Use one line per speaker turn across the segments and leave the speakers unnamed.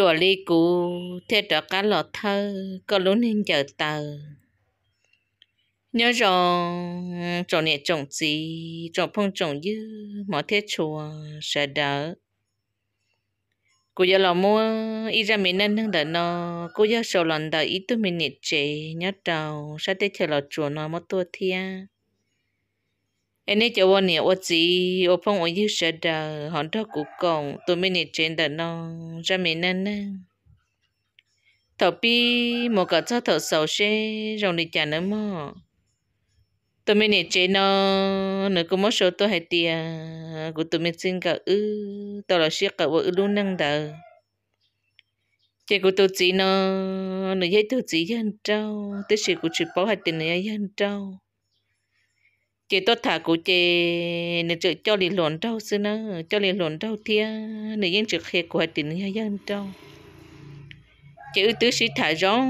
chùa ly cụ thế trở cá lọ thơ có lúc nên chờ tờ nhớ rồi trồng nè trồng gì trồng phong trồng dư mọi thế chùa sẽ đỡ cô giờ lò mua ít ra mình nên nâng đỡ nó cô giờ sầu lần đợi ít tụi mình nè chế nhớ đầu sẽ tới chờ lọ chùa nó mất tua thiên anh ấy cho bọn nè ô chị ô phong ô yêu sợ đờ hòn đó cụ còng tụi mình nè chuyện đờ nó ra mình nên nè thọ bi một cái cho thọ sầu xe rồi đi chả nữa mà tụi mình nè chuyện nó nó cũng mất số tôi hay tiền của tụi mình xin cả ư tao là xiết cả vợ luôn năng đờ chị của tụi chị nó nữa dây tụi chị dân trâu tới chị của chị bảo hay tiền nữa dân trâu chị tôi thả cụ chị nên chị cho lì lộn đâu xưa nữa cho lì lộn đâu thia nè yên trực khi của tình nhà dân đâu chị ưu tư sĩ thả rong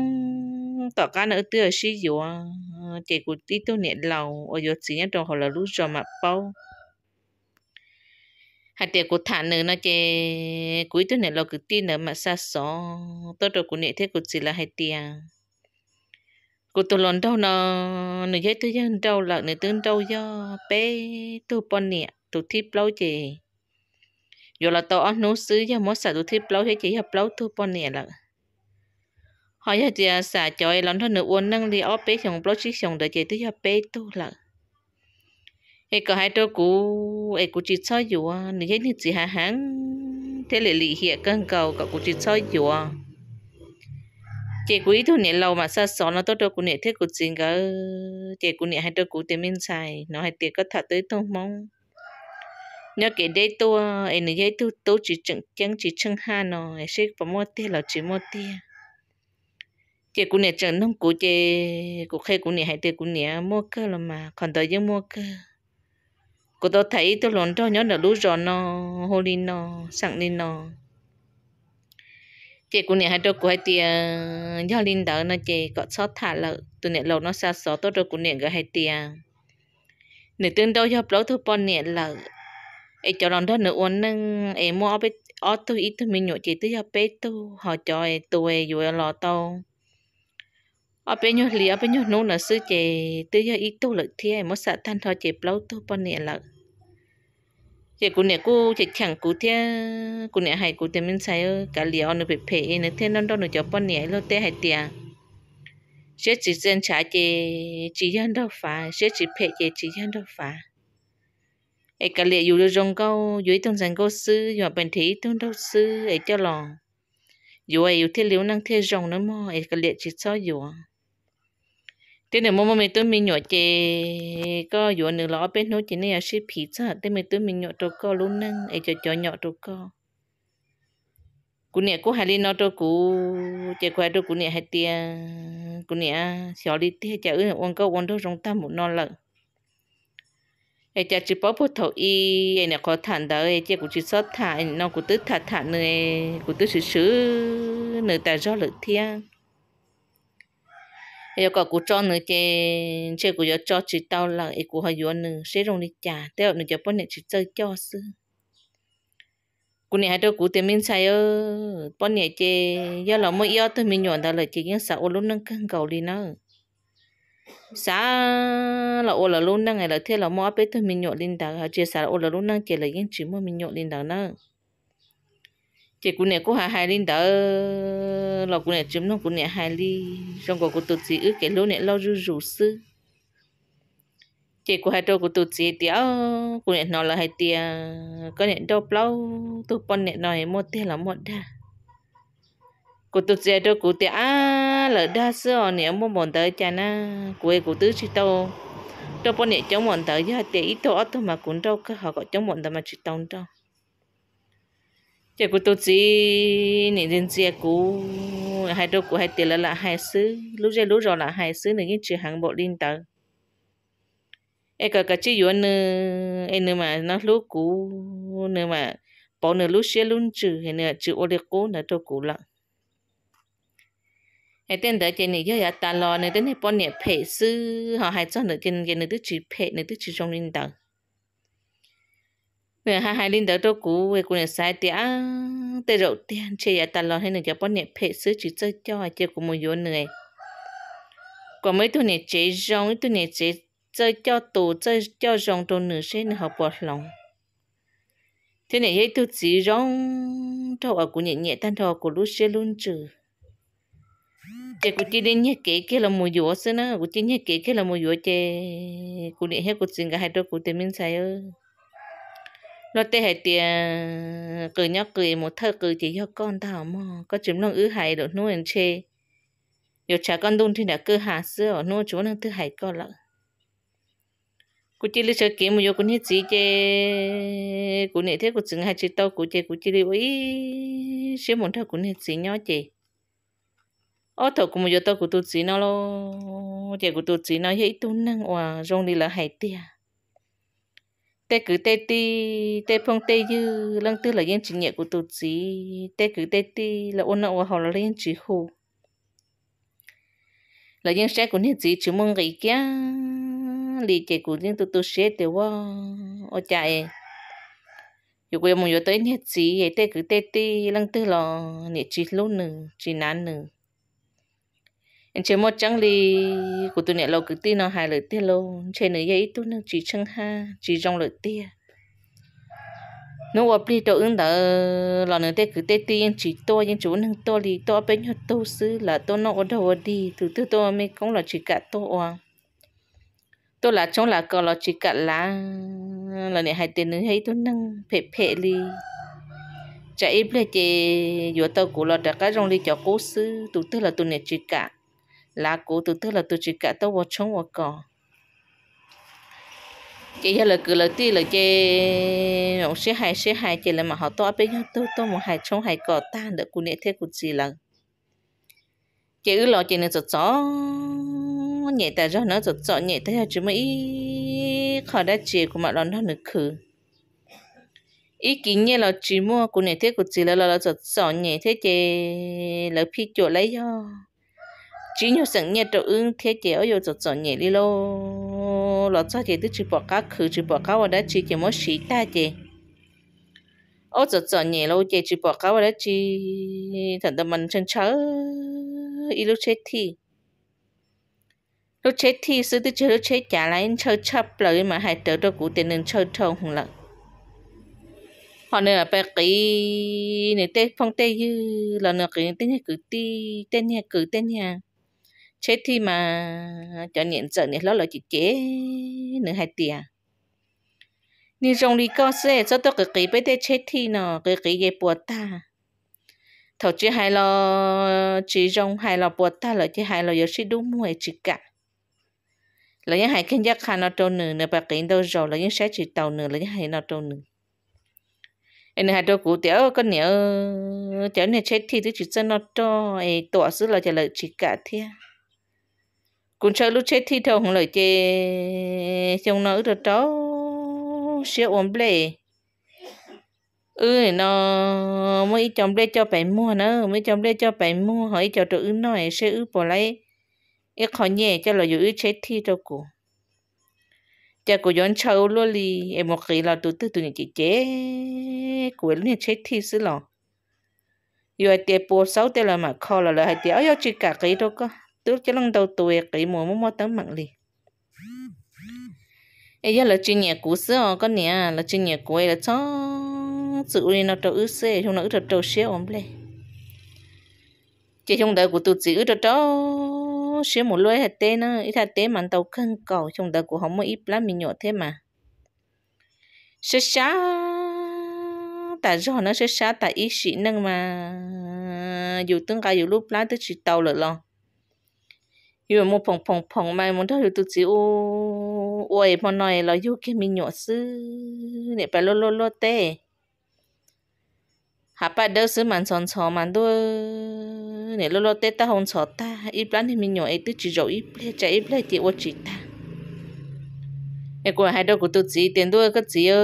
tỏ cá nữa tứ ở sĩ dùa à. chị cụ tí tôi nè lầu ở dùa chị nhà trong họ là lú rò mà bao hai tiền của thả nữa nó chị cuối tôi nè lầu cứ tin nữa mà xa xó tôi rồi cụ nè thế cụ chỉ là hai tiền cô tôi lần đầu nọ, nửa dễ tôi dân đầu là nửa tương đầu do bé tôi bọn nè tôi thích lâu chị giờ là tôi ăn nấu sứ giờ mỗi xả tôi thích lâu thế chỉ hợp lâu tôi bọn nè là họ giờ chị xả chơi lần thứ nửa uốn nâng đi óp bé chồng lâu chiếc chồng đợi chị tôi cho bé tôi là ấy có hai tôi cú ấy cú chỉ chơi dù nửa nếu như chị hà hán thế là lì hiện cơn cầu cậu cú chỉ chơi dù chị quý thu nhẹ lâu mà sao xó nó tốt đâu cũng nè thế cũng chính cả chị cũng nè hay đâu cũng tiền mình xài nó hay tiền có thật tới tôi mong nhớ cái đấy tôi em này tôi tôi chỉ chừng chẳng chỉ chừng ha nó em sẽ có mua tiền là chỉ mua tiền chị cũng nè chừng nông cụ chị cụ khai cũng nè hay tiền cũng nè mua cơ là mà còn tới giờ mua cơ cô tôi thấy tôi lòn cho nhớ là lú rồi nó hôi nó sáng lên nó chị cũng nhận hai đôi của hai tia ờ, do linh đỡ, nó chị có sót thả lợ từ nhận lâu nó xa xó tốt rồi cũng nhận cái hai tia nửa tương đôi hợp lỗ thứ bọn nhận lợ ấy cho lòng đó nửa uốn nâng em mua biết ở tôi ít thôi mình nhộn chỉ tới hợp bé tôi họ cho ấy tuổi rồi lò tàu ở bên nhau lì ở bên nhau nô nở sư chị tới giờ ít tu lực thì em mất sát thanh thôi chị lâu tu bọn nhận lợ chị cô nè cô chị chẳng cô thế cô nè hay cô thế mình sai cả liều nó bị phê nó thế non đâu nó cho bọn nè nó thế hay tiền sẽ chỉ dân trả chị chỉ dân đâu phá sẽ chỉ phê chị chỉ dân đâu phá ấy cả liều dù rong câu dưới tông rằng câu sư dù bên thế tông đâu sư ấy cho lòng dù ấy yêu thế liều năng thế rong nó mò ấy cả liều chỉ cho dù thế này mama mình tôi mình nhỏ chè có vừa nửa lọ bên nấu chỉ này ship à, pizza thế mình tôi mình nhỏ trâu co luôn nè ấy cho cho nhỏ trâu co cú nè cú hai ly nó trâu cú chè quay trâu cú nè hai tia cú nè xỏ đi tia chả ư uống câu uống đâu rong ta một non lợn ấy chả chỉ bỏ bút thầu y ấy nè có thản đó ấy chè cú chỉ sót thản nó cú tứ thản thản nữa, cú tứ sứ sứ nơi ta do lợn thiêng yêu có cụ cho nữa chê chê cụ cho chỉ tao là ý cụ họ yếu nữa sẽ rong đi trả theo nữa cho bọn này chỉ chơi cho sư cụ này hai đứa cụ tiền mình xài ơ bọn này chê do là mới yêu tôi mình nhọn đó là chỉ những xã ô lúc nâng cân cầu đi nó xã là ô là lúc nâng ngày là thế là mua bé tôi mình nhọn lên đó chia xã ô là lúc nâng chỉ là những chỉ mua mình nhọn lên đó nữa chị cũng nè cô hà hai linh đỡ lò cũng nè chấm nó cũng nè hai ly, trong cổ của tụt chị ước cái lỗ nè lo rú rủ sư chị của hai trâu của tụt chị tiếu cũng nè nó là hai tia có nè đâu lâu tụt con nè nói một tia là một đa của tụt chị trâu của tia là đa họ nè một bọn tới cha na của của tứ chị tao đâu bọn nè chống bọn tới giờ tia ít tao mà cũng đâu có họ có chống bọn tới mà chị tao đâu chỉ cú tôi chỉ nên đến chỉ cú hai đôi cú hai tiền là là hai xứ lúc giờ lúc rồi là hai xứ nên cái chuyện hàng bộ liên tờ em cả cả chỉ yuan nữa em nữa mà nó lúc cú nữa mà bỏ nữa lúc xe luôn trừ hay nữa trừ ô liệt cú nữa tôi cú lặng em tên đó trên này giờ ta lo nữa tên này bỏ nè phê xứ họ hai cho nữa trên cái nữa tức chỉ phê nữa tức chỉ trong liên tờ về hai hai linh đỡ đâu cũ về cũng sai tiếc, tê rậu tiền chơi giả tạt lon hay là giả bón nhẹ phê sứ chỉ chơi cho ai chơi cũng một yếu người còn mấy tuổi này chơi rong tuổi này chơi chơi cho tù chơi cho rong trong nửa sẽ học bọt lòng thế này hết tụi chỉ rong thâu ở cũng nhẹ nhẹ tan thò của lúc sẽ luôn trừ chơi cũng chỉ đến nhẹ kể kia là mùi yếu xí nữa cũng chỉ nhẹ kể kia là mùi yếu chơi, cũng nhẹ hết cũng xin cả hai đôi cũng tìm mình sai ơi nó tê hệ tiền cứ nhóc cười một thơ cười chỉ cho con tao mò có chúng lòng ứ hại đồ nuôi ăn chê giờ trả con đun thì đã cứ hà xưa ở nuôi chúa năng thứ hại con lợ cú chỉ lấy sơ kiếm một vô cũng hết gì chê cú nể thế cú chừng hai chữ tao cú chê cú chỉ lấy ấy sẽ một thơ cú nể gì nhỏ chê ô thọ cụ mà vô tao cú tu gì nó lo chê cụ tu gì nó hết tu năng hòa rong đi là hại tiền tê cứ tê ti tê phong tê dư lăng tư là yên chỉ nhẹ của tổ chí tê cứ tê ti là ôn nợ họ là yên chỉ hồ là yên sẽ của yên chỉ chỉ mong ngày kia lì chạy của yên tụt tụt sẽ tiêu wa ở chạy dù quê mong yêu tới yên chỉ tê cứ tê ti lăng tư là nhẹ chỉ lúc nè chỉ nán nè anh chơi một trắng li của tôi nè lâu cứ tia nó hài lời tia lâu chơi nữa vậy tụi nó chỉ chân ha chỉ trong lời tia nó vào đi đồ ứng đỡ là nữa tia cứ tia tia chỉ to nhưng chú nâng to li to bên nhau to xứ là to nó ở đâu đi từ từ to mới cũng là chỉ cả to à tôi là trong là cờ là chỉ cả lá là này hai tiền nữa hay tôi nâng phe phe li chạy ít lên chị vừa tao cũng là đã cái rong lì cho cố xứ từ từ là tôi này chỉ cả là cụ từ từ là tôi chỉ cả tôi vào chống vào cỏ chị giờ là cứ là ti là chị ông sẽ hay sẽ hay chị là mà họ to bên nhau tôi tôi một hai chống hai cỏ tan được cụ nệ thế cụ gì là chị ư lo chị nên giật gió nhẹ ta cho nó giật gió nhẹ thế chứ mấy khỏi đã chị của mà đón nó nữa khử ý kiến như là chỉ mua của nệ thế của chị là là giật gió nhẹ thế chị là phi chỗ lấy do chỉ nhiều sự nhẹ trâu ưng thế chỉ ở yêu chỗ nhẹ đi lô lọt cho chị tức chỉ bỏ cá khử chỉ bỏ cá vào đó chỉ chỉ mới xí ta chị ở chỗ chỗ nhẹ lô chị chỉ bỏ cá vào đó chỉ thằng tâm mình chân chớ ít lúc chết thì lúc chết thì sư tức chỉ lúc chết trả lại chơi chấp lời mà hai tớ đó cụ tiền nên chơi thâu hùng lận họ nè bé kỹ nè tê phong tê dư là nè kỹ tên nhà cử ti tên nhà cử tên nhà chế thì mà cho nhận trợ nhận lo là chỉ chế nửa hai tiền ni rong đi có xe cho tôi cái kỳ bây giờ chế thì nó cái kỳ cái bùa ta thật chứ hai lo chỉ rong hai lo bùa ta là chỉ hai lo giờ chỉ đúng mua chỉ cả là những hai kinh giác khăn nó trâu nửa nửa bạc kinh đâu rồi là những sẽ chỉ tàu nửa là những hai nó trâu nửa anh hai đôi cụ tiểu con nhớ tiểu này chết thì tôi chỉ chân nó cho ấy tỏ là trả lời chỉ cả thiên cũng chơi lúc chết thì thầu không lời chê trong nó rồi đó sẽ ổn lệ ừ nó mới chồng lê cho phải mua nó mới chồng lê cho phải mua hỏi cho tụi nói sẽ ư bỏ lấy ít khó nhẹ cho là giữ chết thì cho cô cha cô dọn sâu luôn đi em một khi là tụi tư tụi chị chế của lúc này chết thì xứ lò rồi tiệp bố sáu tiệp là mà kho là lời hai tiệp ấy chỉ cả cái đâu cơ tôi cho lần đầu tuổi cái mùa mua mua tấm mạng lì ấy giờ là chuyện nhà cũ xưa con nè là chuyên nghiệp của là cho sự đi nó trâu ướt xe chúng nó ướt trâu xe ôm lên chỉ chúng ta của tôi chỉ ướt trâu xe một lối hạt tê nó ít hạt tê mà tàu khăn cầu chúng ta của không có ít lắm mình nhỏ thế mà sẽ xa tại rồi nó sẽ xa tại ít sĩ nâng mà dù tương cả dù lúc lá tới chỉ tàu lợn lòng 因为莫碰碰碰嘛，莫他就肚子乌乌诶，莫内了又给米鸟丝，你白落落落的。下巴都是蛮长长蛮多，你落落的大红草大，一般的米鸟诶都只肉一片，只一片的我只大。诶，过还多个肚子，点多个子哟，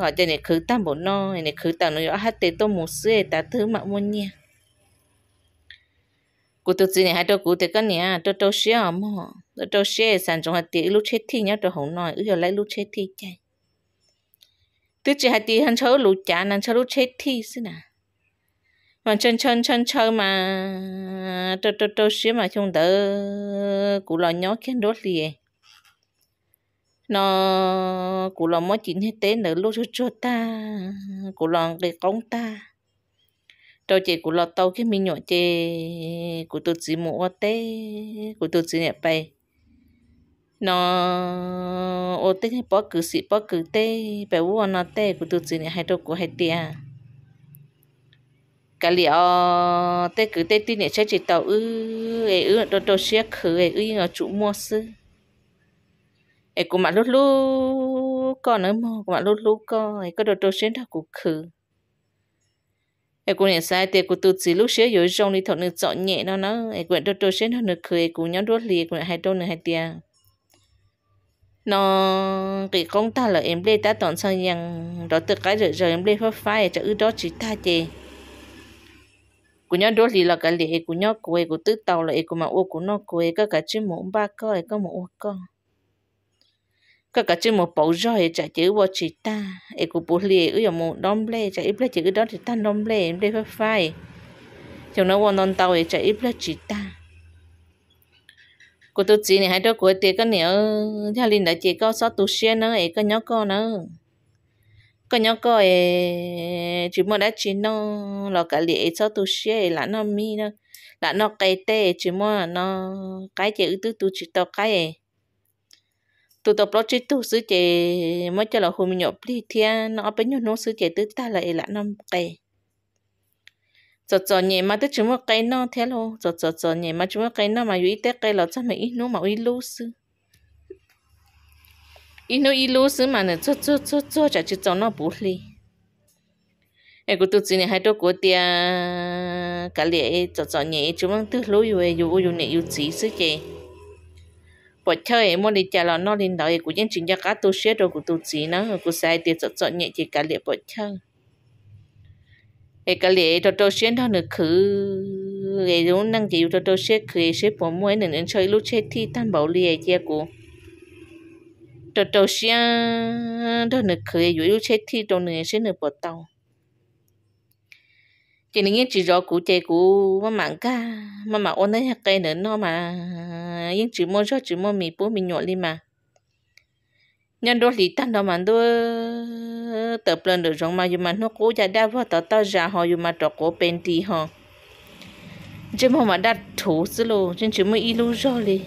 好像你去当不孬，你去当了要还得多么事诶，大头嘛么样。cụ tự nhiên hai đứa cụ thì cái này tôi tôi xé mà tôi tôi xé sản trong hạt tiêu lúc chết thì nhớ tôi không nói giờ lấy lúc chết thì chạy tôi chỉ hạt tiêu hắn chơi lúc chả hắn chơi lúc chết thì xí nè mà chân chân chân chơi mà tôi tôi tôi xé mà chúng đỡ cụ lo nhớ kiến đốt gì? nó cụ lo mới chỉ hết tế nữa lúc cho ta cụ lo để công ta trâu chị của lọt tàu cái mình nhỏ chơi của tôi chỉ mua tê của tôi chỉ nhẹ bay nó ô tê cái bó cử sĩ bó cử tê bé u nó tê của tôi chỉ nhẹ hai trâu của hai tia à. cả liệu ờ, tê cử tê tin nhẹ chơi chị tàu ư ấy ư trâu trâu xe khử ấy ư nó chủ mua sư ấy cũng mà lúc lúc con nữa mà cũng mà lúc lúc con ấy có đồ trâu xe thằng của khử ai cũng nhận sai thì cũng tự chỉ lúc xưa rồi trong đi thọ nước chọn nhẹ nó nó ai cũng đốt đốt xế nó nước cười cũng nhóm đốt lì cũng hai đôi nữa hai tia nó cái công ta là em lê ta toàn sang rằng đó từ cái rồi rồi em lê phát phai cho ư đó chỉ ta chê cũng nhóm đốt lì là cái lì cũng nhóm quê cũng tự tàu là cũng mà ô của nó quê các cái chữ mộng ba coi có một ô con cái cả chứ một bộ rồi chả chữ vô chị ta ấy cũng bộ lì ấy một đom lê chả ít lê chữ đó thì ta đom lê em đây phải phải trong nó quan non tàu ấy chả ít lê chỉ ta cô tôi chỉ này hai đứa của tiệc cái nữa ờ, gia linh đã chỉ có sáu tu xe nữa ấy cái nhóc con nữa cái nhóc con ấy chỉ mới đã chỉ nó là cả lì sáu tu xe là nó mi nó là nó cái tê chỉ mới nó cái chữ tứ tu chỉ tao cái tụi tập lót chết tu sứ chế mới cho là hôm mình nhộp đi thia nó bấy nhiêu nó sứ chế tứ ta lại là năm cây cho cho nhẹ mà tức chúng một cây nó thế lo cho cho giờ nhẹ mà chúng một cây nó mà yếu tết cây là chắc mà ít nó mà ít lú sứ ít nó uy lú sứ mà nó cho cho cho cho chả chỉ cho nó bù li em cũng tự chỉ này hai đứa của tia cả lẽ giờ giờ nhẹ chúng mình tức lú rồi rồi rồi nhẹ yếu chỉ sứ chế bỏ chơi em muốn đi chơi lò nó lên đợi của những chuyện gia cá tu sửa rồi của tu sĩ nó của sai tiền sọt sọt nhẹ chỉ cả liệt bỏ chơi cái cả liệt cho tôi xuyên đó nữa khứ cái đúng năng chỉ cho tôi xuyên khứ xuyên bỏ mũi nên nên chơi lúc chết thi tan bảo liệt chia của cho tôi xuyên đó nữa khứ dù lúc chết thi trong nữa xuyên nữa bỏ tàu chỉ nên chỉ rõ cụ thể cụ mà mặn cả mà mà ôn đấy cái nữa nó mà yên chữ mô cho chữ mô mì bố mì nhỏ đi mà nhân đôi lì tan đó mà đôi tập lên được rong mà dù mà nó cố giả đa vào tao tao ra họ dù mà trọ cố bên đi họ chứ mà mà đặt thủ xí lô trên chữ mô ilu rõ đi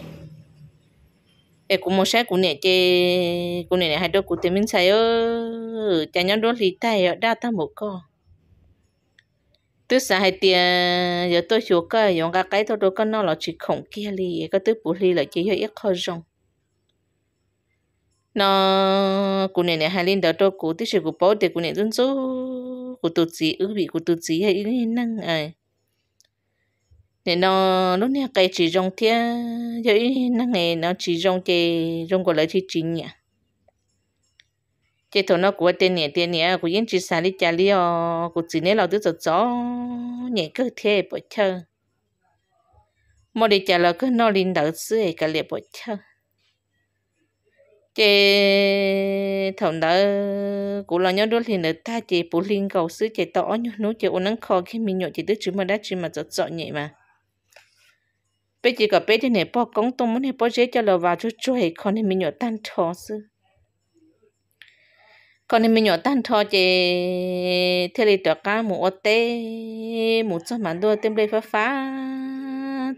em cũng muốn sáng cũng nè chơi cũng nè hai đôi cụ tìm mình sai ơ chả nhân đôi lý tay đa ta một co tôi sợ hai tiền giờ tôi chịu cái, dùng cái cái thôi tôi có nó là chỉ khổng kia li cái tôi bù li là chỉ hơi ít khó rong nó cụ này này hai linh đó tôi cụ tôi sự cụ bảo để cụ này dân số cụ tụt gì ư bị cụ tụt gì hay ý năng ai nên nó lúc này cái chỉ rong thia giờ ý năng này nó chỉ rong chè rong gọi là chỉ chính nhỉ chế thôi nó của tên nhẹ tên nhẹ của yên chỉ sản đi chả li ô của chỉ nên là đứa giọt gió nhẹ cơ thể bỏ chơ mà đi chả là cứ nó linh đỡ sưởi cả liệp bỏ chơ chế thằng đó cũng là nhau đôi thì nữa ta chế bố linh cầu sư chế tỏ nhau nó chế ôn nắng khó khi mình nhậu chế đứa chứ mà đã chứ mà giọt rõ nhẹ mà bây giờ cả bây giờ này bỏ công tông muốn này bỏ chế cho lò vào chút chút hay con này mình nhậu tan thó sư còn nên mình nhỏ tan thọ chị thế là tọa cá mù ớt tê mù cho mặn đua tem lấy phá phá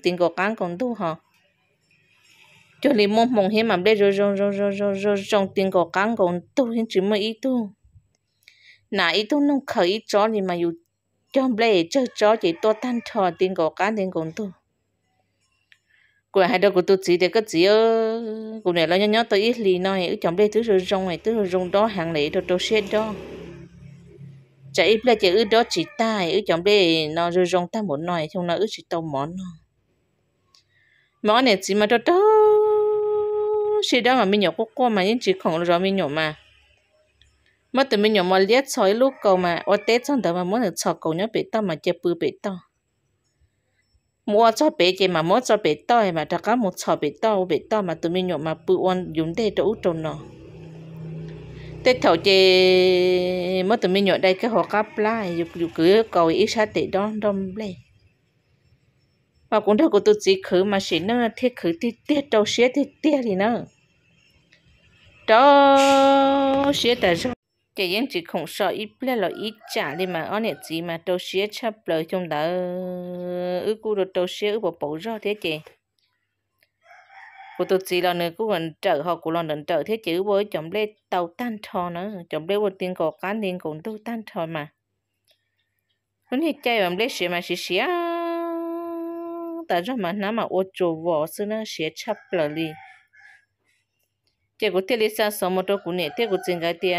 tiền gò cán còn đu hả cho nên mong mong hiếm mà lấy rồi rồi rồi rồi rồi rồi trong tiền gò cán còn đu hiếm chỉ mới ít tu nà ít tu nông khởi ít chó thì mà dù cho lấy chơi chó chỉ tôi tan thọ tiền gò cán tiền còn đu cô hai đứa của tôi chỉ để cái chỉ ơ ờ, cô này lo nhớ nhớ tôi ít lì nói chồng đây thứ rồi rong này thứ rồi rong đó hàng lễ đồ đồ xe đó chạy ít là chạy ư đó chỉ ta ư chồng đây nó rồi rong ta muốn nồi, không nó ư chỉ tàu món nó món này chỉ mà đó đó xe đó mà mình nhỏ quốc qua mà những chỉ không rồi mình nhỏ mà mà từ mình nhỏ mà liếc sói lúc cầu mà ở tết xong đó mà muốn được sọt cầu nhớ bị tao mà chơi bự bị tao mua cho bé cái mà mua cho bé to mà chắc cả mua cho bé to bé to mà tụi mình nhộn mà bự ăn dùng để cho út trồng nó tết thầu chị mà tụi mình nhộn đây cái họ cáp lại dục cứ cầu ít sát tệ đó đông lên mà cũng đâu có tụi chị khử mà xí nó thiết khử thì tiết đâu xé thì tiết thì nó đó xé tại sao chị em chỉ không sợ ít lẽ là ít trả đi mà ở nè chị mà đâu xía chấp lời trong đó ư cô được đâu xía ư bỏ bỏ ra thế chị cô tôi chỉ là người cô còn trở họ cô lần trở thế chứ với chồng lê tàu tan thò nữa chồng lê một tiền cổ cán tiền cũng đâu tan thò mà lúc này chơi mà lê xía mà xía xía tại sao mà nó mà ô chỗ vỏ xưa nó xía chấp lời đi chế của thiết lý sao một chỗ của này, thiết của chính cái tiền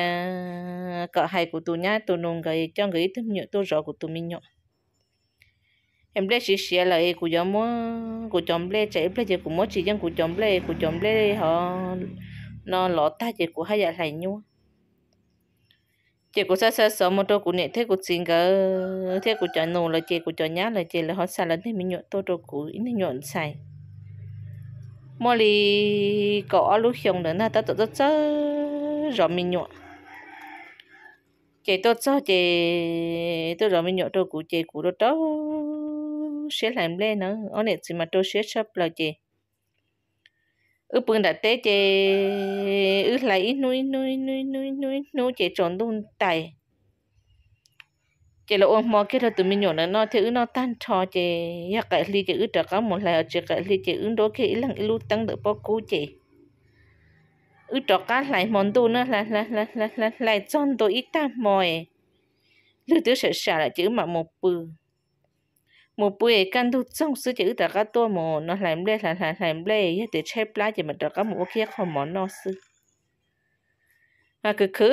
cả hai của tôi nhá tôi nông cái cho cái thứ nhiều, tôi rõ của tôi mình nhọ em lấy xí xí là cái của giống mua của chồng lấy chạy lấy chế của mua chỉ dân của chồng lấy của chồng lấy họ nó lọ ta chế của hai giờ lại nhau chế của sao sao số một chỗ của này, thiết của chính cái thiết của chọn nông là chế của chọn nhá là chế là họ xài là thế nhiều, nhọ tôi chỗ của ít nhọn xài mỗi lì có lúc xong đến ta tự rất rất rõ mình nhọ chị tôi cho chị tôi rõ mình nhọ tôi của chị của tôi sẽ làm lên nữa ở này chỉ mà tôi sẽ sắp là chị ư bưng đã té chị ư lại nuôi nuôi nuôi nuôi nuôi nuôi chị tròn luôn tài chị là ông mò cái là tụi mình nhỏ nữa, nó thì nó tan trò chị ya cái ly chị ư trả cả một lại chị cái ly chị ư đó cái lần lu tăng được bao cú chị ư trả cả lại món đồ nữa là là là là là lại chọn đồ ít ta mồi lưu tiểu sợ sợ là chữ mà một bự một bữa căn đồ trong sự chữ trả cả tua mồ nó làm đây là làm làm đây ya để chép lại chị mà trả cả một cái không món nó sư à cứ cứ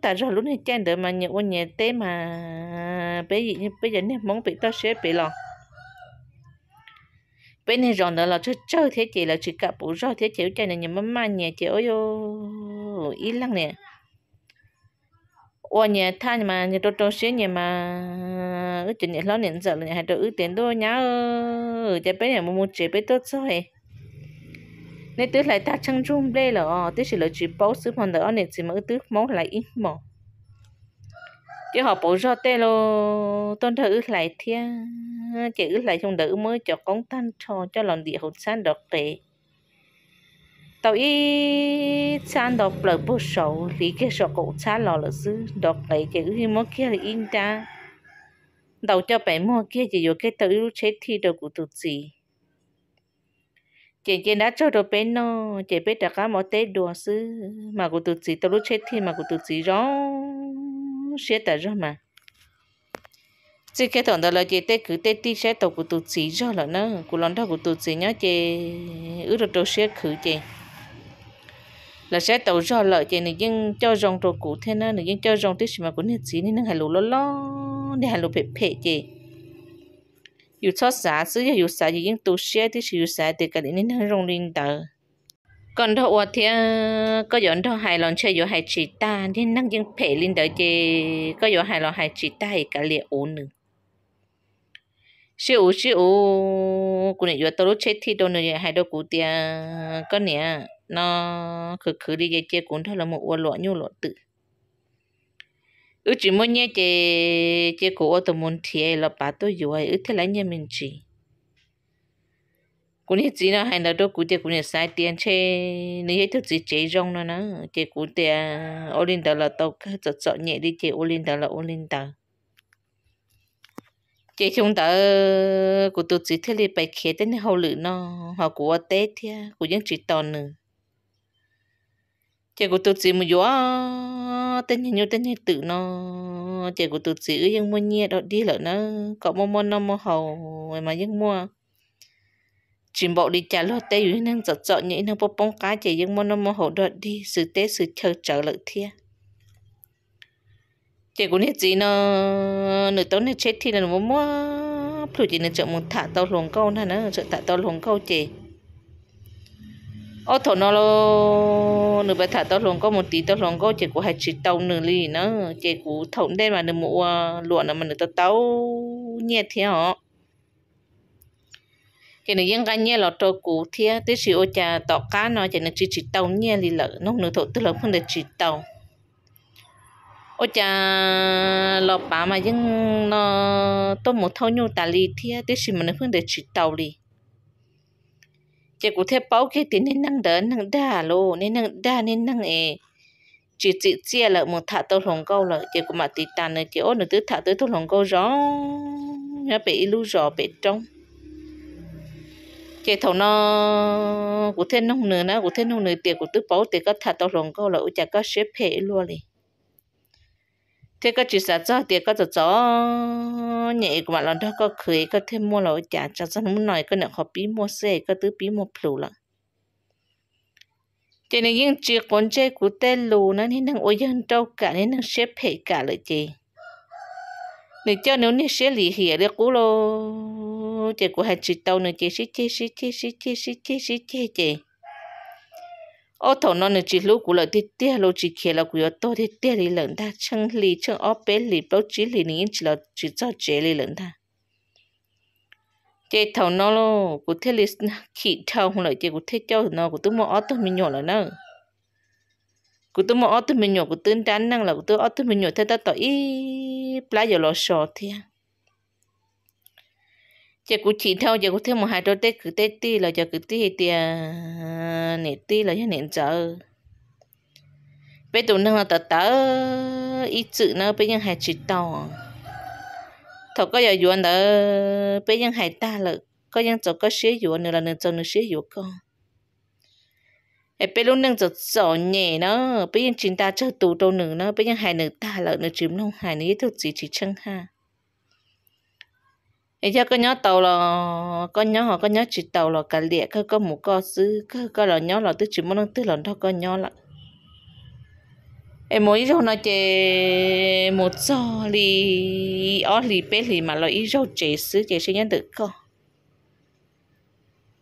ta rồi lúc này chen đỡ mà nhiều ô nhẹ té mà bây giờ bây giờ nè mong bị tao sẽ bị lò bên này rồi nữa là chơi chơi thế chị là chỉ cả bộ rồi thế chị chơi này nhà mama nhà chị ơi yo ít nè ô nhà thay mà nhà tôi tôi xí nhà mà ở trên nhà lão nền giờ là nhà tôi ước tiền tôi nhá ở trên bên này mua một chế bên tôi sao nên tứ lại ta chân chung bê lỡ tứ sẽ là chỉ bố sư phần đó nên chỉ mới tứ mốt lại ít mỏ chứ họ bố cho tê lô tôn thơ ước lại thia chỉ ước lại không đỡ mới cho con tan trò cho lòng địa hồn san đọc tệ tàu y san đọc lỡ bố sầu lý cái sọ cổ xa lò là sư đọc tệ chỉ ước hi kia là in ta đầu cho bảy mua kia chỉ vô cái tự chế thi đồ của tụi chị chị chị đã cho đồ bé nó chị biết đã cá mỏ té đồ sư mà cô tụt chị tao lúc chết thì mà cô tụt chị rõ chết ta rõ mà chỉ cái thằng đó là chị té cứ té tí sẽ tao cô tụt chị rõ là nó cô lần đó cô tụt chị nhớ chị ứ được đồ sẽ khử chị là sẽ tàu rõ lợi chị này nhưng cho rong đồ cũ thế nó này nhưng cho rong tí mà cũng nhiệt gì nên nó hay lù lo lo để hay lù phê phê chị 有 cho giá chứ 有 giá thì những tổ xe thì sự giá thì cái nên hơi rong lên tờ còn đâu ở thì có dọn đâu hai lần chơi dọn hai chỉ ta nên năng những phe lên tờ chứ có dọn hai lần hai chỉ ta thì cái liền ổn nữa siêu siêu cũng này dọn tàu lúc chết thì đâu nữa hài đâu cũng tiền có nè nó khử khử đi chơi cũng thôi là một uo lọ nhu lọ tự ứ chỉ muốn nhé chị chị cô ô tô muốn thiê là bà tôi yêu ai ứ thế là nhé mình chỉ cô như chỉ nó hay là đâu cô chị cô như sai tiền chê nếu hết thức chỉ chế rong nữa nè, chị cô tiền ô à, linh đó là tàu chợ chợ nhẹ đi chị ô linh đó là ô linh đó chị chúng ta ờ, cô tôi chỉ thế là bài khía tên hậu lự nó họ của tết thia à, cô những chỉ toàn nữa chị của tôi chỉ một gió tên nhà nhau tên nhà tự nó chị của tôi chỉ nhưng mua nhẹ đó đi lỡ nó có mua mua nó mua hầu mà nhưng mua chỉ bộ đi trả lo tê dưới năng giật giật nhảy năng bông bông cá chị nhưng mua nó mua hầu đó đi sự tê sự chờ chờ lỡ thia chị của nhà chị nó nửa tối nửa chết thì là mua mua phụ chị nửa chợ một thả tàu luồng câu nè nó chợ thả tàu luồng câu chị ô thổ nó lo nửa bé thả tao lồng có một tí tao lồng có chỉ có hai chỉ tàu nửa ly nó chỉ có thổn đây mà nửa mua lụa là mình nửa tao tao nhẹ thế họ chỉ nửa dân gan nhẹ là trâu cũ thế tới chỉ ô trà tọt cá nó chỉ nửa chỉ chỉ tàu nhẹ thì lợ nó nửa thổ tức là không được chỉ tàu ô cha lọ bà mà dân nó tôi một thâu nhu tà lì thế tới chỉ mình không được chỉ tàu lì chị cụ thể báo cái tiền nên nâng đỡ nâng đa lô nên nâng đa nên nâng ê chị chị chia là một thả tôi lòng câu là chị cụ mà tì tàn này chị ốt nữa tứ thả tôi tao câu rõ nó bị lưu rõ bị trong chị thầu nó cụ thể nông nữa nó cụ thể nông nữa tiền của tứ báo tiền có thả tôi lòng câu là ủa chả có xếp hệ luôn liền thế các chị sao cho thì các cháu nhẹ của bạn đó có khởi có thêm mua lỗi trả cho dân muốn nói cái nào họ bí mua xe có tứ bí mua phụ là, cho này riêng chuyện con trai của tên lù nó nên đang ôi dân đâu cả nên đang xếp hệ cả lại chị nếu cho nếu như sẽ lì hiểu được cú lô chị của hai chị tàu nữa chị chị chị chị chị chị chị chị chị chị ô thầu nó nè chỉ lúc của lợi tiết tiết lô chỉ kia là của tôi tiết tiết lý lẫn ta chân lý chân ó bé lý bao chỉ lý nín chỉ là chỉ cho chế lý lẫn ta chế thầu nó lô của thế lý khí thầu không lợi chế của thế cháu nó của tôi mua ó tôi mình nhỏ là nó của tôi mua ó tôi mình nhỏ của tôi đánh năng là của tôi ó tôi mình nhỏ thế ta tỏ ý plá giờ lo sọ thiệt giờ cứ chỉ theo giờ cứ theo một hai đôi tết cứ tết ti là giờ cứ ti thì à, nè ti là cho nè giờ bây tụi nó là tớ tớ ít chữ nữa bây giờ hai chữ to thọ có giờ yuan đó bây giờ hai ta là có giờ cho có xé yuan nữa là nữa cho nữa xé yuan con bây lúc nâng cho cho nhẹ nó bây giờ chúng ta chơi tụ đâu nữa nó bây giờ hai nữa ta là nữa chìm không hai nữa thôi chỉ chỉ chân ha ấy cho con nhớ tàu là con nhớ họ con nhớ chỉ tàu là cả liệt có có một con sứ có có là nhớ là tôi chỉ muốn tôi lần thôi con nhớ là em mỗi rau nó chè một so lì ó lì bé lì mà lo ít rau chè sứ chè sinh nhân được co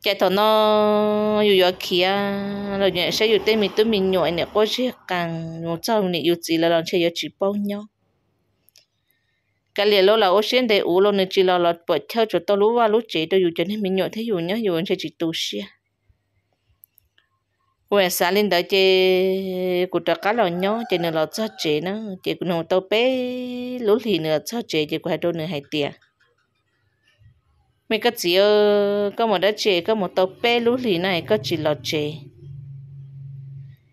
chè thằng nó dù dù kia rồi nhẹ sẽ dù tên mình tôi mình nhồi nè có riêng càng một so nè dù chỉ là lần chè dù chỉ bao nhau cái liền lô là ô xin để u lô nên chỉ là là bật theo chỗ tôi lú và lú chế tôi dùng cho nên mình nhớ thấy dùng nhớ dùng sẽ chỉ tu xia quẹt xả lên đó chế, cụ trò cá lò nhó chơi nữa là cho chế nó chế cụ nông tao bé lú thì nữa cho chế chơi quẹt đôi nữa hay tiệt mấy cái gì ơ có một đứa chế có một tao bé lú thì này có chỉ là chế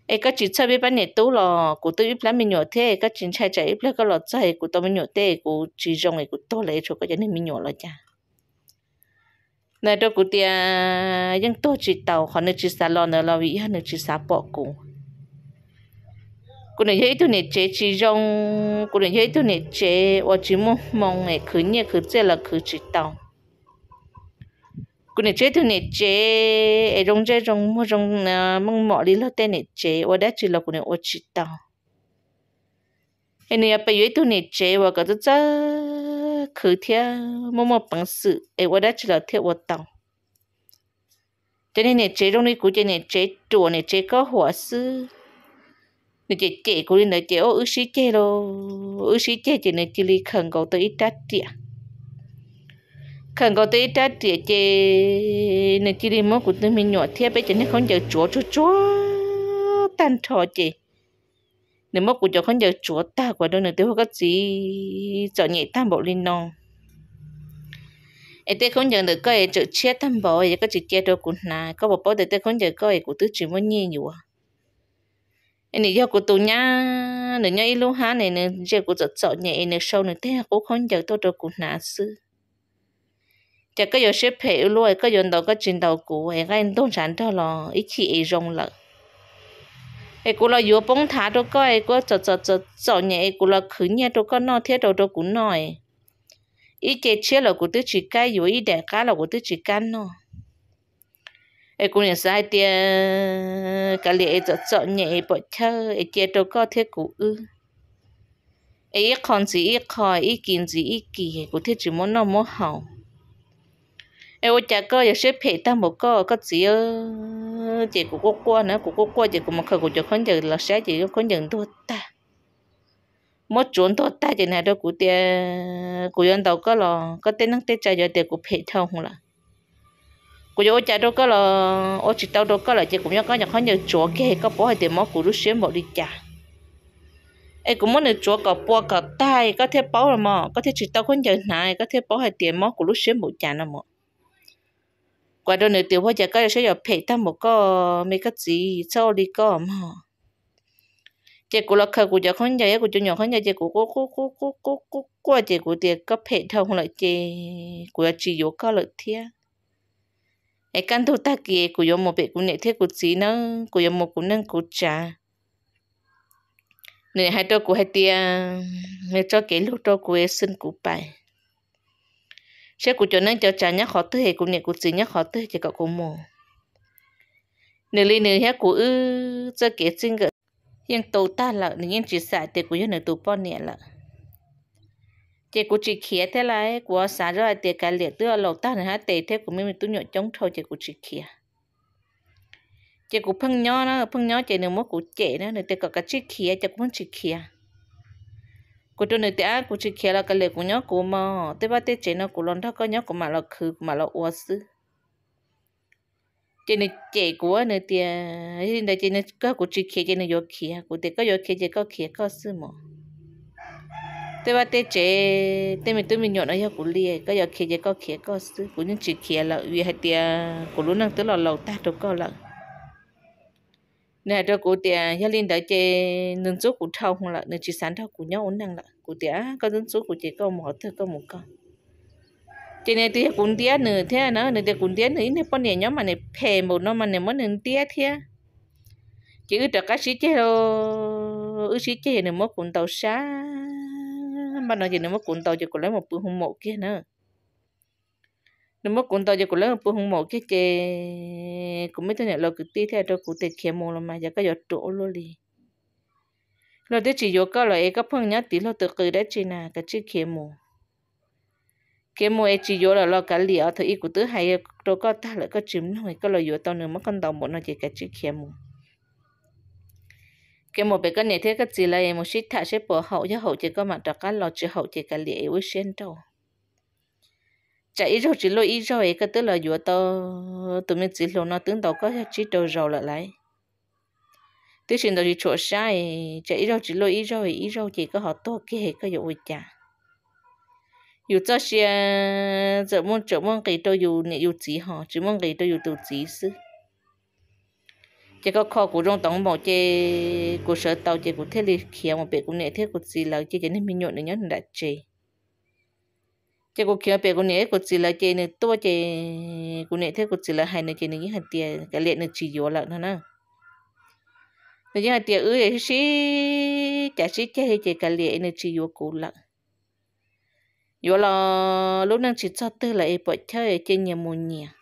ấy các chính cho biết bán nhẹ tú lò cụ tôi ít lắm mình nhỏ thế các chính trai chạy ít lắm các lọ chạy cụ tôi mình nhỏ thế cụ chỉ dùng cái cụ tôi lấy cho cái gia đình mình nhỏ là chả này đó cụ tia nhưng tôi chỉ tàu hoặc nơi chỉ xả lò nơi lò vị hơn nơi chỉ xả bỏ cụ cụ này thấy tôi này chế chỉ dùng cụ này thấy tôi này chế hoặc chỉ mong mong này cứ nhẹ cứ chơi là cứ chỉ tàu กูเนี่ยเจตุเนี่ยเจไอรงเจรงมั่วรงนะมึงหมอลิลเต้เนี่ยเจว่าได้จีเรากูเนี่ยอชิตาไอเนี่ยไปยุตุเนี่ยเจว่าก็จะจ้าคือเที่ยมั่วมั่วปังสือไอว่าได้จีเราเที่ยวตาเจเนี่ยเนี่ยเจรงนี่กูเจเนี่ยเจตัวเนี่ยเจก็หัวซื้อเนี่ยเจเจกูเนี่ยเจโอ้อือชิเจโลอือชิเจเจเนี่ยจิลีขังกูตัวอีตัดเดีย khẩn có tới trái địa chê nên chỉ đi mốt của tôi mình nhỏ thiếp bây giờ nó không giờ chúa chúa chúa tan thọ chê nếu mốt của cháu không giờ chúa ta quả đâu nữa tôi không có gì chọn nhẹ tan bộ linh non ấy tôi không nhận được cái chợ chết tan bộ ấy có chỉ chết đâu cũng nà có bộ bao để tôi không giờ coi của tôi chỉ muốn nhìn nhiều anh ấy giờ của tôi nhá nữa nhá ít lúc há này nữa giờ của chợ chọn nhảy nữa sau nữa thế cũng không giờ tôi đâu cũng nà xưa chả có giờ xếp phê luôn có giờ đầu có chuyện đầu cũ ấy cái anh tôn sản cho lo ít khi ấy rong lợ ấy cũng là vừa bóng thả đâu có ấy có chợ chợ chợ chợ nhẹ ấy cũng là khứ nhẹ đâu có no thế đâu đâu cũng nói ít chế chế là của tứ chỉ cái vừa ít đẹp cá là của tứ chỉ can no ấy cũng là sai tia cả lệ chợ chợ nhẹ bỏ chơi ấy chế đâu có thế cũ ư ấy còn gì ít khỏi ít kiến gì ít kỳ của thế chỉ muốn nó muốn hỏng em ôi chả có giờ xếp hệ ta một có có gì ơ chị của cô qua nữa của cô qua chị của một khẩu của chỗ con giờ là sẽ chị con nhận thua ta mất chuẩn thua ta chị này đâu của tia của nhận tàu có lò có tên năng tên trai giờ tiền của hệ thông là giờ chỗ cha đâu có là ô chị tao đâu có là chị cũng nhớ có nhà khó nhớ chỗ kia có bỏ tiền mất của rút xếp một đi chả ai cũng muốn được chỗ cọp bò cọp tai có thể bỏ rồi mà có thể chị tao có nhận này có thể bỏ hai tiền mất của rút xếp một chả nào mà quả đó nữa tiểu hoa chả có sẽ giờ phải tham một có mấy cái gì sau đi có mà chị cụ là khờ cụ giờ không giờ cụ cho nhỏ không giờ chị cụ cô cô cô cô cô cô qua chị cụ thì có phải thông lại chị cụ chỉ yếu có lợi thiệt ai căn thu ta kia cụ yếu một bé cụ nhẹ thế cụ gì nữa cụ yếu một cụ nâng cụ chả. nên hai đôi cụ hai tia nên cho cái lúc đôi cụ sinh cụ bài chế cụ cho nên cho cha nhá khó tư hệ cụ nhẹ cụ chỉ nhá khó tư hệ chỉ có cụ mù nửa ly nửa hết cụ ư cho kế sinh gỡ nhưng tàu ta là nhưng yên chỉ xài tiền cụ nửa tù bao nhẹ là chỉ cụ chỉ khía thế là của xã rồi tiền cả liệt tư lầu ta nửa hết tiền thế của mình tu nhọ chống thâu chỉ cụ chỉ khía chỉ cụ phăng nhó nó phăng nhó chỉ nửa mốt cụ chế nó nửa tiền cả cái chỉ khía chế cũng chỉ khía cô nơi ta cô chỉ khía là cái lệ của nhóc cô mà tế ba tế chế nó cô lớn thắc có nhóc cô mà là khứ mà là uất sư chế này chế của nơi tia hiện tại chế này có cô chỉ khía chế này yếu khía cô tế có yếu khía chế có khía có sư mà tế ba tế chế tế mình tụi mình nhọn ở nhà cô lia có yếu khía chế có khía có sư cô nhưng chỉ khía là vì hai tia cô luôn đang tới là lầu ta đâu có lợn nè cho cụ tiệt gia linh đại chơi nương số cụ thâu không lợ nương chỉ sản thâu cụ nhau ổn năng lợ cụ tiệt có nương số cụ chỉ có một thôi có một con trên này tiệt cũng tiệt nửa thế à, nó nửa tiệt cũng tiệt nửa nửa con này nhóm mà này phè một nó mà này món nửa tiệt thế chỉ ư trật cái sĩ chơi rồi ư sĩ chơi nửa mốt cũng tàu sáng mà nó chỉ nửa mốt cũng tàu chỉ còn lấy một bữa hôm một kia nữa nếu mà cũng tao giờ cũng lấy một hung mổ cái chè cũng mấy tôi nhận lời cứ tí theo cho cụ tệ kia mồ mà giờ có giờ chỗ luôn đi rồi tới chỉ vô cái lời các phương nhá tí lo tự cứ đấy chỉ là cái chữ kia mồ kia mồ ấy chỉ vô là lo cái lìa thôi ý của tôi hay rồi có ta lại có chìm thôi cái lời vô tao nữa mà con tàu một nó chỉ cái chữ kia mồ cái một bây giờ này thế cái gì là em một shit thả sẽ bỏ hậu cho hậu chỉ có mặt trắc cái lo chỉ hậu chỉ cái lìa với sen đâu chả ít rồi chỉ lo ít rồi ấy cái tức là vừa to tụi mình chỉ lo nó tướng đầu có chỉ đầu rồi lại lại tức xin đầu chỉ chỗ sai chả ít rồi chỉ lo ít rồi ít rồi chỉ có họ to kia có dụ chả dù cho xe giờ muốn chỗ muốn cái tôi dù nè dù chỉ họ chỉ muốn cái tôi dù tụ chỉ sư chỉ có kho của trong tổng bộ chế của sở tàu chế của thế lực kia một bể cũng nè thế của gì là chế chế nên mình nhộn được nhất là chế chị cô kia bé cô nè cô chỉ là chị nè tua chị cô nè thế cô chỉ là hai nè chị nè cái hạt tiền cái lệ nè chỉ vô lợn thôi nè nè những hạt tiền ơi, ấy xí chả xí chả hay chị cái lệ nè chỉ vô cô lợn vô là lúc năng chỉ cho tư là ấy bỏ chơi chị nhà mua nhà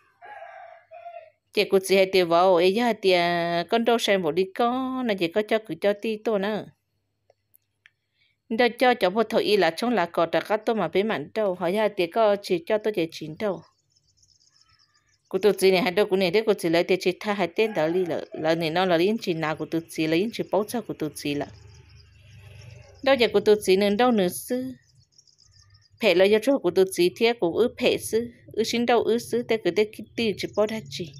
chị cô chỉ hai tiền vào ấy giờ tiền con đâu xem vào đi con nè chị có cho cứ cho ti tôi nè đó cho cho một thời y là trong là có đặc các tôi mà bé mạnh đâu họ ra thì có chỉ cho tôi chỉ chín đâu cụ tôi chỉ này hai đứa cụ này đấy cụ chỉ lấy tiền chỉ thay hai tên đó đi rồi, là này nó là yên chỉ nào cụ tôi chỉ là yên chỉ bảo cho cụ tôi chỉ là đâu giờ cụ tôi chỉ nên đâu nữa sư phê là do cho cụ tôi chỉ thiệt cụ ước phê sư ước xin đâu ư sư thế cứ thế kia chỉ bảo ra chỉ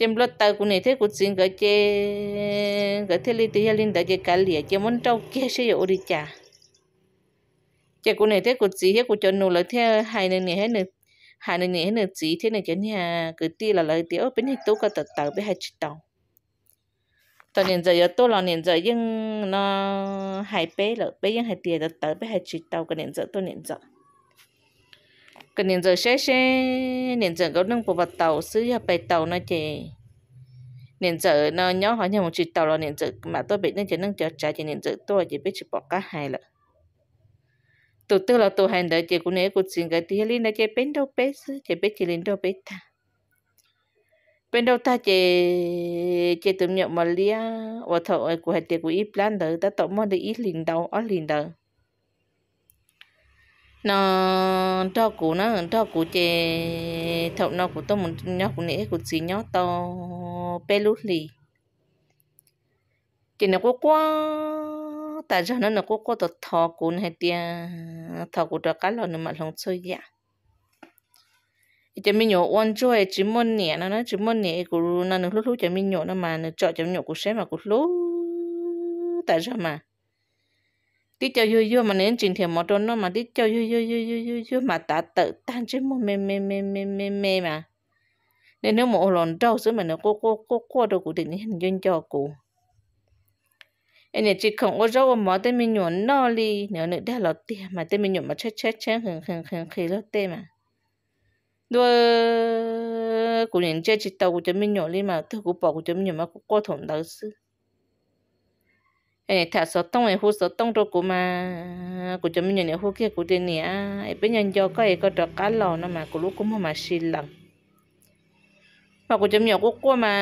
chém lót tao cũng này thế cũng xin cái chế cái thế li tự nhiên linh đã chế cá liền chế món trâu kia sẽ ở đi chả chế cũng này thế cũng chỉ hết cũng cho nụ là thế hai nè này hết nè hai nè nè hết nè chỉ thế này cho nha cứ ti là lời tiêu bên này tôi cái tờ tờ bên hai chữ tàu tao nên giờ tôi là nên giờ nhưng nó hai bé là bé nhưng hai tiền tờ tờ bên hai chữ tàu cái nên giờ tôi nên giờ cái nền giờ xe xe nền giờ có nâng bộ vật tàu xứ hợp bay tàu nó chị nền giờ nó nhỏ hỏi nhau một chuyện tàu là nền giờ mà tôi biết nâng chỉ nâng cho trả thì nền giờ tôi chỉ biết chỉ bỏ cả hai lận tổ tư là tổ hành đợi chị cũng nể cũng xin cái thì linh là chị bên đâu bé xứ chỉ biết chỉ linh đâu bé ta bên đâu ta chỉ chỉ tưởng nhậu mà lia và thợ của hạt tiệc của ít plan đợi ta tổ mong được ít linh đầu ở linh đầu nó cho cú nó cho cú chè thậu nó của tôi muốn nhóc của nãy của xí nhóc to bê lút lì chỉ nó có quá tại sao nó nó có có tật thọ của này tia thọ của đó cá lò nó mà không chơi dạ chỉ mình nhổ quan chơi chỉ muốn nè nó nó chỉ muốn nè của nó nó lúc lúc chỉ mình nhổ nó mà nó chọn chỉ nhổ của xem mà của lúc tại sao mà đi chơi yêu yêu mà nên chỉnh thiệt một đôi nó mà đi chơi yêu yêu yêu yêu yêu yêu mà ta tự tan chứ mua mê mê mê mê mê mê mà nên nếu một lần trâu sữa mà nó cố cố cố cố đâu cũng định hình dung cho cụ anh này chỉ không có rau mà tên mình nhuận nó đi nếu nữa đã lọt tiền mà tên mình nhuận mà chết chết chết hừng hừng hừng khi lọt tiền mà đua cụ nên chơi chỉ tàu của chúng mình nhuận đi mà thôi cụ bảo của chúng mình nhuận mà cô cô thủng đầu sư ai eh, thà sợ tông ai hú sợ tông đâu cũng mà cũng cho mình nhận hú kia cũng tiền nè ai bên nhận cho cái cái trò cá lò nó mà cũng lúc cũng mà xin lằng mà cũng cho mình cũng qua mà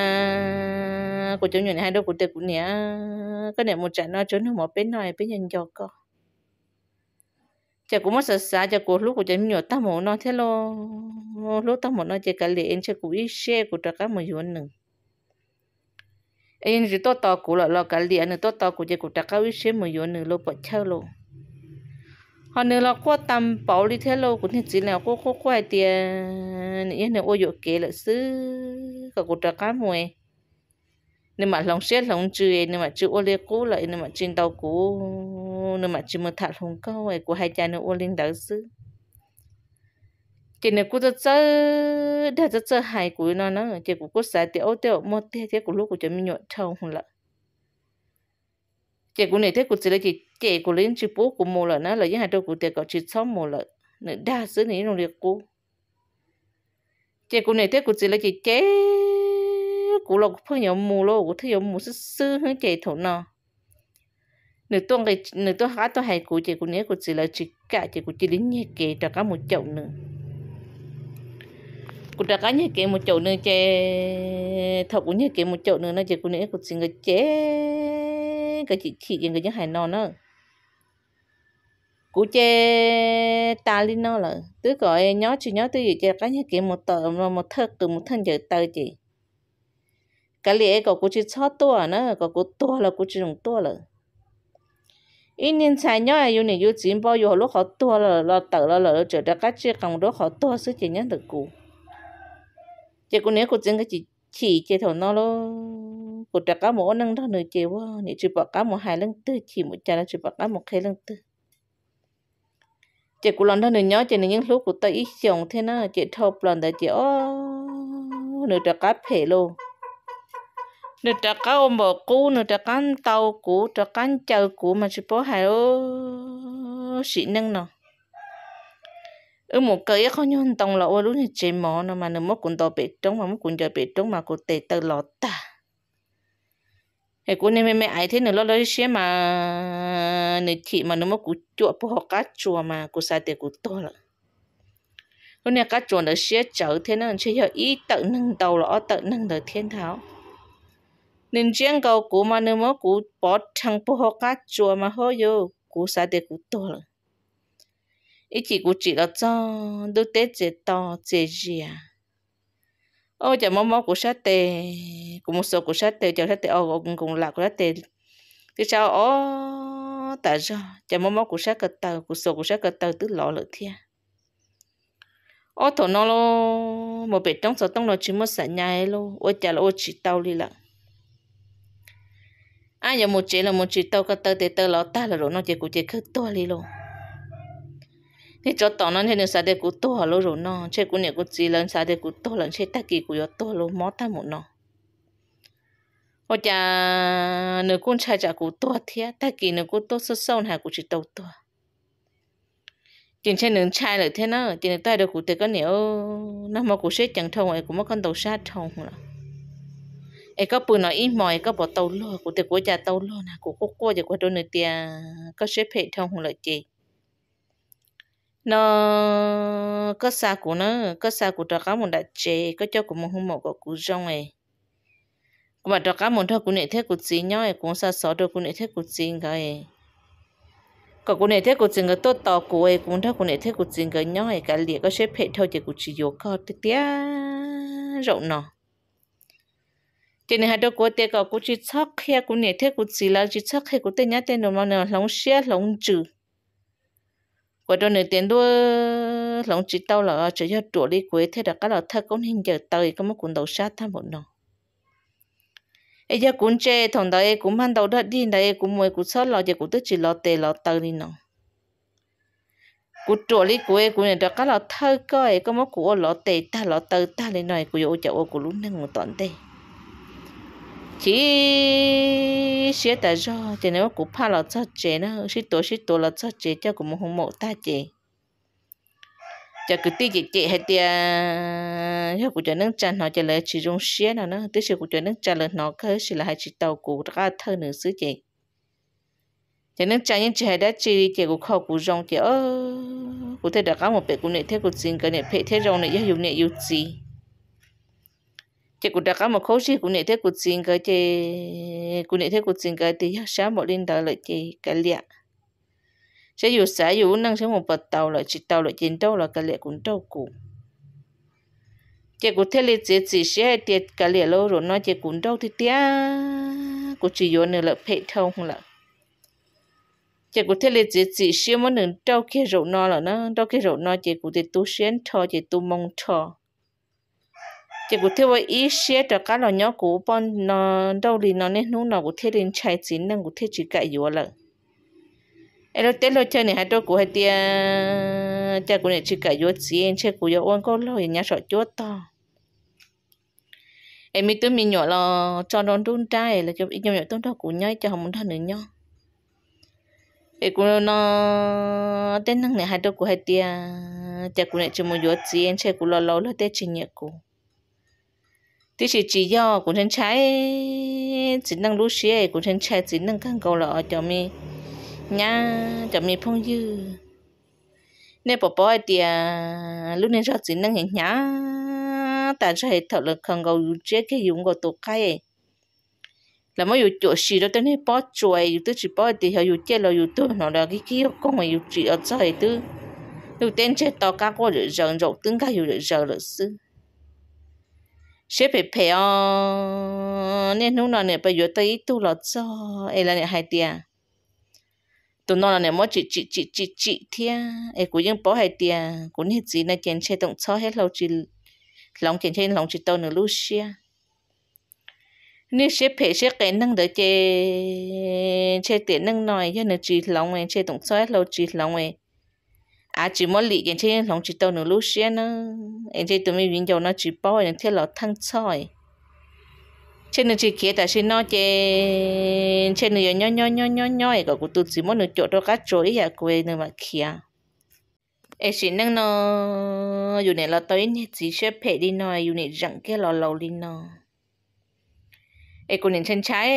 cũng cho mình hai đứa cũng tiền cũng nè cái này một trận nó trốn nó một bên này bên nhận cho co chả cũng mất sợ sợ chả cũng lúc cũng cho mình nhận tâm hồn nó thế lo lúc tâm hồn nó chỉ cả liền chả cũng ít xe cũng trò cá một yuan nừng ấy nên to tao cũ là lo cả lìa anh to to cũ chỉ cũ đặc cái ít xíu mày yếu nữa lo bớt chơi lo họ nữa là qua tầm bảo lý thế lo cũng chỉ là qua qua qua tiền ấy nữa ôi dụ kế là xứ cả cũ đặc cao mùi nên mà lòng xét lòng chửi nên mà chữ ô liệt cũ lại nên mà trên tàu cũ nên mà chữ mà thạt không câu ấy của hai cha nữa ô linh đạo xứ chị này cũng chơi đã chơi hài của nó nó chị cũng có sai tiêu tiêu một thế thế của lúc của chị mình nhọn trâu hùng lợ chị cũng này thế của chị là chị chị của lên chị bố của mồ lợ nó là những hai đôi của tiền có chị xong mồ lợ nữa đa số này nó liệt cô chị cũng này thế của chị là chị chế của lộc phương nhỏ mù lô của thế nhỏ mù sư sư hướng chị thổ nó nửa tuần cái nửa tuần hát tôi hay của chị của này của chị là chị cả chị của chị lính nhà kể cho cả một chậu nữa cụ đã cá nhẹ kể một chỗ nữa chè thọ cũng nhẹ kể một chỗ nữa nó chè cụ nữa cụ xin người chè cái chị chỉ cái người nhớ hài nó nữa cụ chè ta lên nó là tứ gọi nhớ chỉ nhớ tôi gì chè cá nhẹ kể một tờ một thơ từ một thân giờ tờ chị cái lẽ có cụ chỉ cho to nữa có cụ to là cụ chỉ dùng to là in nhân sai nhớ ai yêu này yêu chín bao nhiêu lúc họ tua là lo tờ là lo chờ đã cá chè cầm lúc họ to sức chỉ nhớ được cụ chị cũng nếu cô chân cái chỉ chỉ chị thầu nó lo cô trả cá mổ nâng đó nữa chị quá nè chụp bỏ cá mổ hai lần tư chỉ một chả là chụp bỏ cá mổ hai lần tư chị cũng lần đó nữa nhớ chị nữa những lúc của ta ít chồng thế nào chị thầu lần đó chị ó nửa trả cá phê luôn nửa trả cá ôm bò cú nửa trả cá tàu cú trả cá chờ cú mà chụp bỏ hai ô xịn nâng nào Ừ một cái khó nhon tông lọ ô lúc như chế mỏ nó mà nó mất cuốn tàu bị trống mà mất cuốn giờ bị trống mà cô tê tơ lọ ta hệ cuốn này mẹ mẹ ai thế nữa lo lấy xe mà nửa chị mà nó mất cuốn chuột bố họ cá chùa mà cô sai tệ cuốn to lợ lúc này cá chùa nó xe chở thế nó chỉ giờ ít tự nâng tàu lọ tự nâng được thiên thảo nên riêng cầu cú mà nó mất cuốn bỏ thằng bố họ cá chùa mà hơi vô cô sai tệ cuốn to lợ ít chỉ của chị là cho đôi tết dễ to dễ gì à ô chả mong mong của sát tề của một số của sát tề cho sát tề ô cũng cùng là của sát tề thì sao ô tại sao chả mong mong của sát cờ tờ của số của sát cờ tờ tứ lọ lợi thia ô thổ nó lo một bể trong số tông nó chỉ mất sạch nhai lo ô chả là ô chỉ tao đi lận ai giờ một chế là một chỉ tao cờ tờ tề tờ lọ ta là rồi nó chỉ của chế khứ to đi luôn tao nói thế sao để 你做当然天啥的骨多好了肉呢，这姑娘骨子人啥的骨多人，这大几骨要多了毛大木呢。我家你公差家骨多天，大几你骨多是少还骨是多多。tiền xe nướng chai lại thế nó tiền tay được cụ tế có nếu nó mà cụ sẽ chẳng thông ấy cũng mất con tàu sát thông rồi ấy có bự nó ít mỏi có bỏ tàu lo cụ tế của cha tàu lo nè cụ cố cố giờ qua đôi nơi tiền có sẽ phải thông lại chơi nó có xa của nó có xa của trò cá một đã chê, có cho của một hôm một có cú rong ấy cũng mà trò cá một thôi của nệ thế của chị nhau ấy cũng xa xó được của nệ thế của chị cái có của nệ thế của chị người tốt to của ấy cũng thôi của nệ thế của chị người nhau ấy cả liệt có xếp hệ theo chứ của chị vô co tiếc tiếc rộng nọ trên này hai đứa của tiếc có cũng chỉ chắc kia của nệ thế của chị là chỉ chắc kia của tên nhát tên đồ mà nó lóng xe lóng chữ quá tôi nửa tiền đua lòng chỉ tao là chỉ cho trụ đi quế thế là các lọ thơ cũng hình giờ tới có một cuốn đầu sát tham một nọ ấy giờ cuốn chê thằng đấy cũng mang đầu đất đi đấy cũng mồi cuốn sót lọ giờ cũng tức chỉ lọ tề lọ tờ đi nọ cú trụ đi quế cuốn này đó các lọ thơ coi có một cú lọ tề ta lọ tờ ta lên này cú yêu ô cú lúc này ngủ tọn đây chỉ sẽ tại do thì nếu cũng 怕了 cho chế nó sẽ tổ sẽ tổ là cho chế cho cũng không mổ ta chế cho cứ tiếc chị chị hay tia cho cũng cho nâng chân nó cho lấy chỉ dùng xe nó nó tí sẽ cũng cho nâng chân lên nó khơi sẽ là hai chỉ tàu cũng ra thơ nữa xứ chị cho nâng chân những chị hay đã chị chị cũng khâu cũng rong chị ơ cũng thấy đã có một bé cũng nệ thế cũng xin cái nệ phê thế rong nệ giáo dục nệ yêu gì chị cụ đã có một khối chị cụ nể thế cụ xin cái chị cụ nể thế cụ xin cái thì sáng một linh đời lại chị cái liệt sẽ dù xã dù năng sẽ một bậc tàu lại chỉ tàu lại chiến đâu là cái liệt cũng đâu cũng chị cụ thấy liệt chị chỉ sẽ tiệt cái liệt lâu rồi nói chị cũng đâu thì tiếc cụ chỉ vô nữa là phải thông là chị cụ thấy liệt chị chỉ sẽ muốn nữa đâu kia rượu no là nó đâu kia rượu no chị cụ thì tu xuyên thọ chị tu mong thọ chỉ cụ thể với ít xe cho các loại nhỏ cụ bọn nó đâu thì nó nên nung nó cụ thể đến chạy chín nên cụ thể chỉ cái gì lần em lo tết lo chơi này hai đôi cụ hai tia cha cụ này chỉ cái yếu chỉ em chơi cụ yếu ôn có lo nhà sợ chốt to em mi tôi mi nhỏ lo cho nó đun trai là cho ít nhỏ nhỏ tôi đâu cụ nhảy cho không muốn thân nữa nhau em cụ nó tên năng này hai đôi cụ hai tia cha cụ này chỉ muốn yếu chỉ em chơi cụ lo lo lo tết chỉ nhà cụ tí chỉ do cũng chân trái chỉ năng lú xế cũng chân trái chỉ năng căng cầu lọ cho mi nhá cho mi phong dư nè bỏ bỏ thì lúc này rất chỉ năng nhẹ nhá tại sao thật là cần cầu chế cái dụng của tổ cái là mới dùng chỗ xì đó tới bỏ chuối dùng bỏ thì họ dùng là dùng tôi nó cái kia con mà dùng ở sao hệ tư đầu tên chế to cá có được rộng rộng tương cá dùng được rộng được sẽ bị phê o nên lúc nào này bây giờ tới tu lọ cho ấy là này hai tia tụi nó này mỗi chỉ chỉ chỉ chỉ chỉ thia ấy bỏ hai tia cũng hết gì này chén chế tổng cho hết lâu chỉ lòng chén chế lòng chỉ tao nữa lúc xia nên sẽ phê sẽ cái nâng đỡ chế, chế tiền nâng nồi cho nữa chỉ lòng ấy chế tổng cho hết lâu chỉ lòng ấy à chỉ muốn lì cái chế lòng chỉ tao nửa lúc xe nó em chế tụi mình viên dầu nó chỉ bao những thế lọ thăng soi trên nửa chỉ kia ta xin nó chế trên nửa nhỏ nhỏ nhỏ nhỏ nhỏ cái của tụi chỉ muốn nửa chỗ đó cá chối à quê nửa mà kia em chỉ năng nó dù này là tới chỉ xếp phải đi nó, dù này rặng cái lò lầu đi nó ai cũng nên chân trái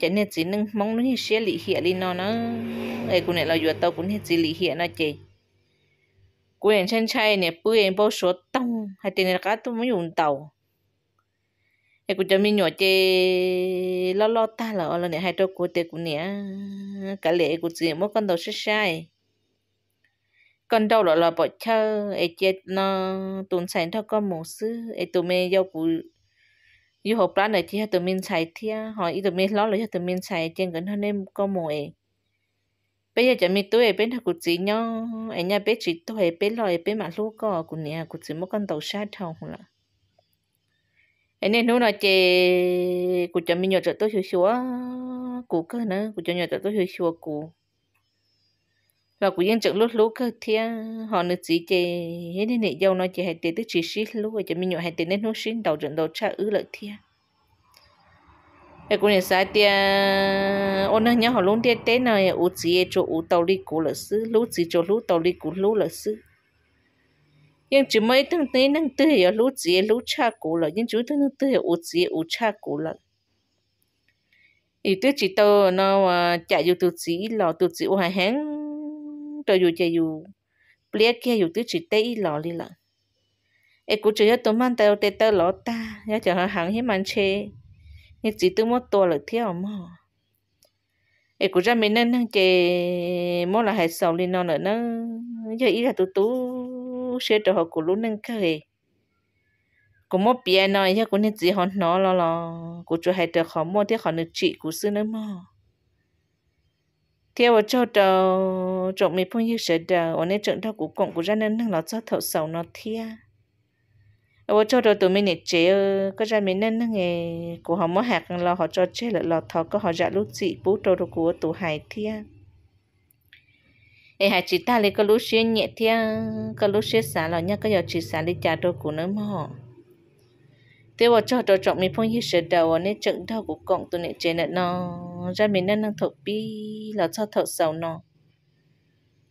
chỉ nên chỉ nâng mong nó sẽ lì hiện đi nó nó ai cũng nên là vừa tao cũng nên chỉ lì hiện nó chơi cũng nên chân trái này bữa em bao số tông hay tiền cá tôi mới dùng tàu ai cũng cho mình nhỏ chơi lo lo ta là ở này hai đứa cô tê cũng nè cả lệ cũng chỉ mỗi con đầu sai sai con đâu là là bỏ chơi ai chết nó tốn sản thôi con một sư ai tụi mày giao cũng yêu học plan này chỉ là tụi mình xài thia họ ít tụi mình lo lấy tụi mình xài trên gần hơn em có mồi bây giờ chỉ mình tôi bên thằng cụ chị nhau anh nhà bé chị tôi bên lòi bên mặt lúa có cụ nhà cụ chị mất con tàu sát thằng là anh em nói là chị cụ chúng mình nhờ trợ tôi xíu xíu cụ cơ nữa cụ chỉ nhờ trợ tôi xíu xíu cụ và cũng yên chẳng lúc lúc cơ thia họ nữ chỉ chè hết đi nị dâu nói chè hai tiền tức chỉ xí lú rồi cho mình nhọ hai tiền nên hút xin đầu trận đầu cha ứ lợi thia cái cũng là sai tia ôn nhá họ luôn tia tê này u chỉ cho u tàu đi cũ lợi sư lú chỉ cho lú tàu đi cũ lú lợi sư nhưng chỉ mấy từng tê nâng tư hiểu lú chỉ lú cha cũ lợi nhưng chú từng tư hiểu u chỉ u cha cũ lợi ý tức chỉ tao nó à, chạy vô tu chỉ lò tu chỉ u hai hàng trời dù chạy dù ple kia dù tứ chỉ tê lọ đi lợ em cũng chỉ tụi mang tao tê tao lọ ta nhớ chẳng hạn hàng hết mình chê nhớ chỉ tụi mất tua là thiếu mà em cũng ra mình nên chê mỗi là hệ sầu lên nó nữa giờ ý là tụi tú sẽ cho họ cũng luôn nâng cơ hệ cũng mất bia nói nhớ cũng nên chỉ họ nó lo lo cũng cho hệ được họ mua thì họ được chị cũng xưa nữa mà thế ở chỗ đó, chỗ mấy phong như sợ đầu ở nơi trộn thao của cộng của ra nên nó cho thầu sầu nó thia ở chỗ đó tụi mình nè chế có ra mình nên nghe của họ mới hạt là họ cho chế là lò thọ có họ dạ lúc chị bố trâu đồ của tụi hải thia ấy hạt chỉ ta lấy cái lúc xuyên nhẹ thia cái lúc xuyên xả là nhá cái giờ chỉ xả lấy chả đồ của nó mà thế vợ cho đồ trọng mi phong hiếu sẽ đầu nên chừng đầu của cộng tụi này chơi nữa nó ra mình nên năng thục bi là cho thục sầu nó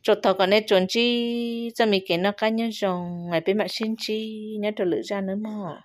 cho thọ còn nên chuẩn chi ra mình cái nó cá nhân rồng ngày bên mặt sinh chi nhớ đồ lựa ra nữa mà